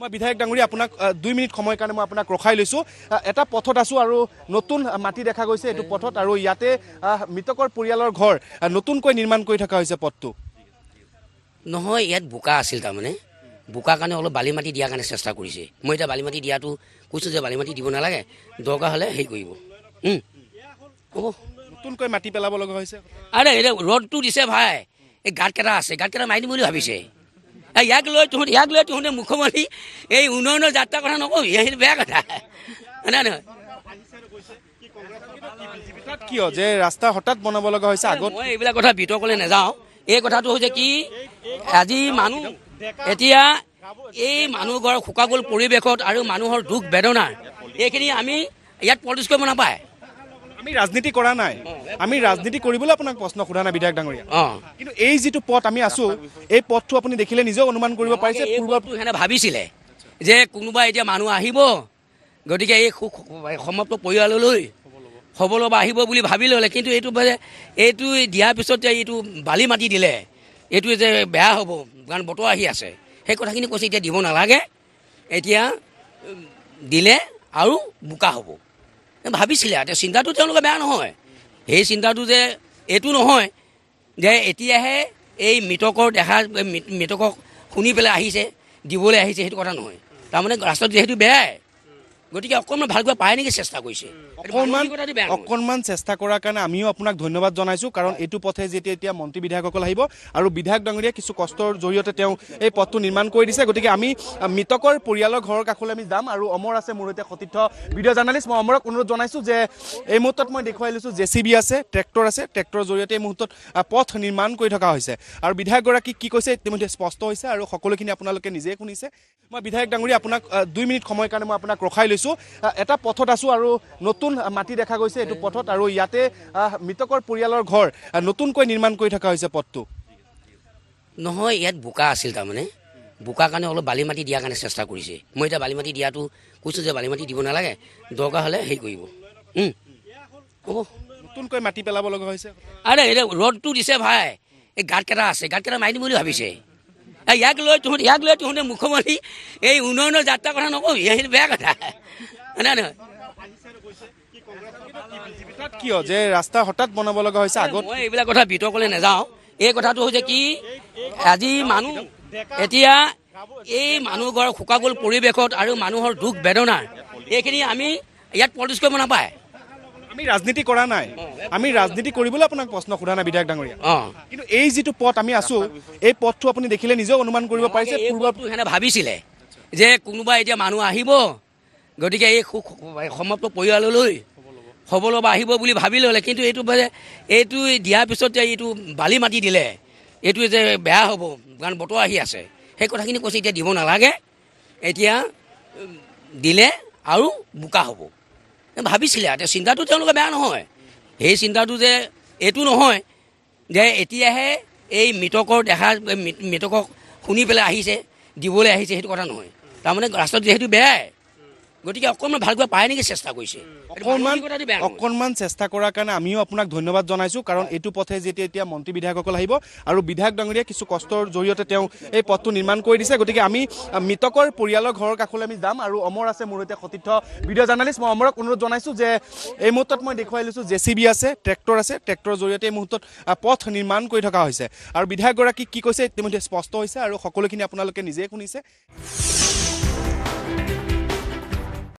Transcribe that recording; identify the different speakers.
Speaker 1: মই বিধায়ক ডাঙৰী আপোনাক দুই মিনিট সময়ৰ কাৰণে মই আপোনাক ৰখাই লৈছোঁ এটা পথত আছোঁ আৰু নতুন মাটি দেখা গৈছে এইটো পথত আৰু ইয়াতে মৃতকৰ পৰিয়ালৰ ঘৰ নতুনকৈ নিৰ্মাণ কৰি থকা
Speaker 2: হৈছে পথটো নহয় ইয়াত বোকা আছিল তাৰমানে বোকা কাৰণে অলপ বালি মাটি দিয়াৰ কাৰণে চেষ্টা কৰিছে মই এতিয়া বালি মাটি দিয়াটো কৈছোঁ যে বালি মাটি দিব নালাগে দৰকাৰ হ'লে হেৰি কৰিব হ'ব নতুনকৈ মাটি পেলাব লগা হৈছে আৰে ৰ'দটো দিছে ভাই এই গাঁত কেইটা আছে গাঁত কেইটা মাৰি দিম বুলি ভাবিছে ইয়াক লৈ তহঁতি ইয়াক লৈ তহঁতে মুখ্যমন্ত্ৰী এই উন্নয়নৰ যাত্ৰা কথা নকবি সেইটো বেয়া কথা হয়নে নহয় কিয় যে ৰাস্তা হঠাৎ বনাব লগা হৈছে আগত মই এইবিলাক কথা বিতৰ্কলৈ নাযাওঁ এই কথাটো হৈছে কি আজি মানুহ এতিয়া এই মানুহ মানুহঘৰ শোকাকুল পৰিৱেশত আৰু মানুহৰ দুখ বেদনা এইখিনি আমি ইয়াত প্ৰডিউচ কৰিব নাপায়
Speaker 1: আমি ৰাজনীতি কৰা নাই আমি ৰাজনীতি কৰিবলৈ আপোনাক প্ৰশ্ন সোধা নাই বিধায়ক ডাঙৰীয়া
Speaker 2: কিন্তু এই যিটো পথ আমি আছো এই পথটো আপুনি দেখিলে নিজেও অনুমান কৰিব পাৰিছে ভাবিছিলে যে কোনোবা এতিয়া মানুহ আহিব গতিকে এই সুখ সমাপ্ত পৰিয়াললৈ হ'ব ল'ব আহিব বুলি ভাবি ল'লে কিন্তু এইটো যে এইটো দিয়াৰ পিছত যে এইটো বালি মাটি দিলে এইটো যে বেয়া হ'ব কাৰণ বতৰ আহি আছে সেই কথাখিনি কৈছে এতিয়া দিব নালাগে এতিয়া দিলে আৰু বোকা হ'ব তেওঁ ভাবিছিলে আৰু তেওঁ চিন্তাটো তেওঁলোকে বেয়া নহয় সেই চিন্তাটো যে এইটো নহয় যে এতিয়াহে এই মৃতকৰ দেখা মৃতকক শুনি পেলাই আহিছে দিবলৈ আহিছে সেইটো কথা নহয় তাৰমানে ৰাস্তাটো যিহেতু বেয়াই গতিকে অকণমান ভালকৈ পায় নেকি চেষ্টা কৰিছে অকণমান
Speaker 1: অকণমান চেষ্টা কৰাৰ কাৰণে আমিও আপোনাক ধন্যবাদ জনাইছোঁ কাৰণ এইটো পথে যেতিয়া এতিয়া মন্ত্ৰী বিধায়কসকল আহিব আৰু বিধায়ক ডাঙৰীয়া কিছু কষ্টৰ জৰিয়তে তেওঁ এই পথটো নিৰ্মাণ কৰি দিছে গতিকে আমি মৃতকৰ পৰিয়ালৰ ঘৰৰ কাষলৈ আমি যাম আৰু অমৰ আছে মোৰ সৈতে সতীৰ্থ ভিডিঅ' জাৰ্নেলিষ্ট মই অমৰক অনুৰোধ জনাইছোঁ যে এই মুহূৰ্তত মই দেখুৱাই লৈছোঁ জে চি বি আছে ট্ৰেক্টৰ আছে ট্ৰেক্টৰৰ জৰিয়তে এই মুহূৰ্তত পথ নিৰ্মাণ কৰি থকা হৈছে আৰু বিধায়কগৰাকী কি কৈছে ইতিমধ্যে স্পষ্ট হৈছে আৰু সকলোখিনি আপোনালোকে নিজেই শুনিছে মই বিধায়ক ডাঙৰীয়া আপোনাক দুই মিনিট সময়ৰ কাৰণে মই আপোনাক ৰখাই লৈছোঁ এটা পথত আছোঁ আৰু নতুন নতুন মাটি দেখা গৈছে এইটো পথত আৰু ইয়াতে মৃতকৰ পৰিয়ালৰ ঘৰ নতুনকৈ নিৰ্মাণ কৰি থকা হৈছে পথটো
Speaker 2: নহয় ইয়াত বোকা আছিল তাৰমানে বোকাৰ কাৰণে অলপ বালি মাটি দিয়াৰ কাৰণে চেষ্টা কৰিছে মই এতিয়া বালি মাটি দিয়াটো কৈছোঁ যে বালি মাটি দিব নালাগে দৰকাৰ হ'লে হেৰি কৰিব নতুনকৈ মাটি পেলাব লগা হৈছে আৰে এই ৰদটো দিছে ভাই এই গাঁত কেইটা আছে গাঁত কেইটা মাৰি দিম বুলি ভাবিছে ইয়াক লৈ তহঁতে ইয়াক লৈ তহঁতে মুখমন্ত্ৰী এই উন্নয়নৰ যাত্ৰাৰ কথা নকওঁ সেইটো বেয়া কথা নহয় হঠাৎ কিয় যে ৰাস্তা হঠাৎ বনাব লগা হৈছে আগত মই এইবিলাক কথা বিতৰ্কলৈ নাযাওঁ এই কথাটো হৈছে কি আজি মানুহ এতিয়া এই মানুহ ঘৰৰ শোকাকুল পৰিৱেশত আৰু মানুহৰ দুখ বেদনাৰ এইখিনি আমি ইয়াত প্ৰডিউচ কৰিব নাপায় আমি
Speaker 1: ৰাজনীতি কৰা নাই আমি ৰাজনীতি কৰিবলৈ আপোনাক প্ৰশ্ন সোধা নাই বিধায়ক ডাঙৰীয়া অঁ কিন্তু
Speaker 2: এই যিটো পথ আমি আছোঁ এই পথটো আপুনি দেখিলে নিজেও অনুমান কৰিব পাৰিছে সেনে ভাবিছিলে যে কোনোবা এতিয়া মানুহ আহিব গতিকে এই সমাপ্ত পৰিয়াললৈ সবলৰ পৰা আহিব বুলি ভাবি ল'লে কিন্তু এইটো যে এইটো দিয়াৰ পিছত যে এইটো বালি মাটি দিলে এইটো যে বেয়া হ'ব কাৰণ বতৰ আহি আছে সেই কথাখিনি কৈছে এতিয়া দিব নালাগে এতিয়া দিলে আৰু বোকা হ'ব ভাবিছিলে এতিয়া চিন্তাটো তেওঁলোকে বেয়া নহয় সেই চিন্তাটো যে এইটো নহয় যে এতিয়াহে এই মৃতকৰ দেখা মৃতকক শুনি পেলাই আহিছে দিবলৈ আহিছে সেইটো কথা নহয় তাৰমানে ৰাস্তাটো যিহেতু বেয়াই গতিকে অকণমান ভালকৈ পায় নেকি চেষ্টা কৰিছে অকণমান
Speaker 1: অকণমান চেষ্টা কৰাৰ কাৰণে আমিও আপোনাক ধন্যবাদ জনাইছোঁ কাৰণ এইটো পথে যেতিয়া এতিয়া মন্ত্ৰী বিধায়কসকল আহিব আৰু বিধায়ক ডাঙৰীয়া কিছু কষ্টৰ জৰিয়তে তেওঁ এই পথটো নিৰ্মাণ কৰি দিছে গতিকে আমি মৃতকৰ পৰিয়ালৰ ঘৰৰ কাষলৈ আমি যাম আৰু অমৰ আছে মোৰ সৈতে সতীৰ্থ ভিডিঅ' জাৰ্ণালিষ্ট মই অমৰক অনুৰোধ জনাইছোঁ যে এই মুহূৰ্তত মই দেখুৱাই লৈছোঁ জে চি বি আছে ট্ৰেক্টৰ আছে ট্ৰেক্টৰৰ জৰিয়তে এই মুহূৰ্তত পথ নিৰ্মাণ কৰি থকা হৈছে আৰু বিধায়কগৰাকী কি কৈছে ইতিমধ্যে স্পষ্ট হৈছে আৰু সকলোখিনি আপোনালোকে নিজেই শুনিছে